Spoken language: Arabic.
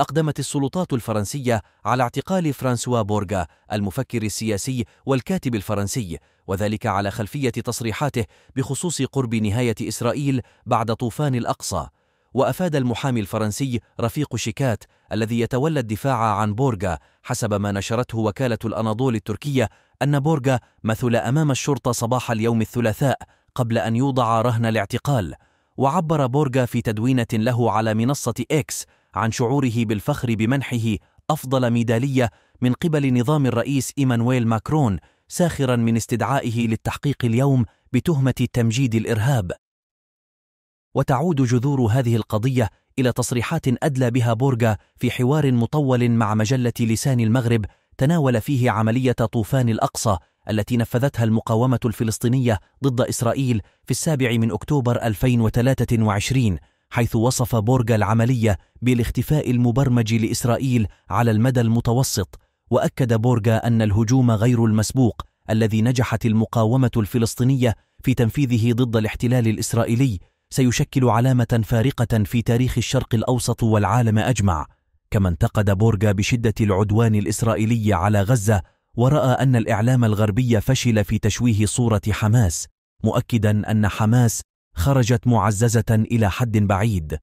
أقدمت السلطات الفرنسية على اعتقال فرانسوا بورغا المفكر السياسي والكاتب الفرنسي وذلك على خلفية تصريحاته بخصوص قرب نهاية إسرائيل بعد طوفان الأقصى وأفاد المحامي الفرنسي رفيق شيكات الذي يتولى الدفاع عن بورغا حسب ما نشرته وكالة الأناضول التركية أن بورغا مثل أمام الشرطة صباح اليوم الثلاثاء قبل أن يوضع رهن الاعتقال وعبر بورغا في تدوينة له على منصة إكس عن شعوره بالفخر بمنحه أفضل ميدالية من قبل نظام الرئيس إيمانويل ماكرون ساخرا من استدعائه للتحقيق اليوم بتهمة تمجيد الإرهاب وتعود جذور هذه القضية إلى تصريحات أدلى بها بورغا في حوار مطول مع مجلة لسان المغرب تناول فيه عملية طوفان الأقصى التي نفذتها المقاومة الفلسطينية ضد إسرائيل في السابع من أكتوبر 2023 حيث وصف بورغا العملية بالاختفاء المبرمج لإسرائيل على المدى المتوسط وأكد بورغا أن الهجوم غير المسبوق الذي نجحت المقاومة الفلسطينية في تنفيذه ضد الاحتلال الإسرائيلي سيشكل علامة فارقة في تاريخ الشرق الأوسط والعالم أجمع كما انتقد بورغا بشدة العدوان الإسرائيلي على غزة ورأى أن الإعلام الغربي فشل في تشويه صورة حماس مؤكدا أن حماس خرجت معززة إلى حد بعيد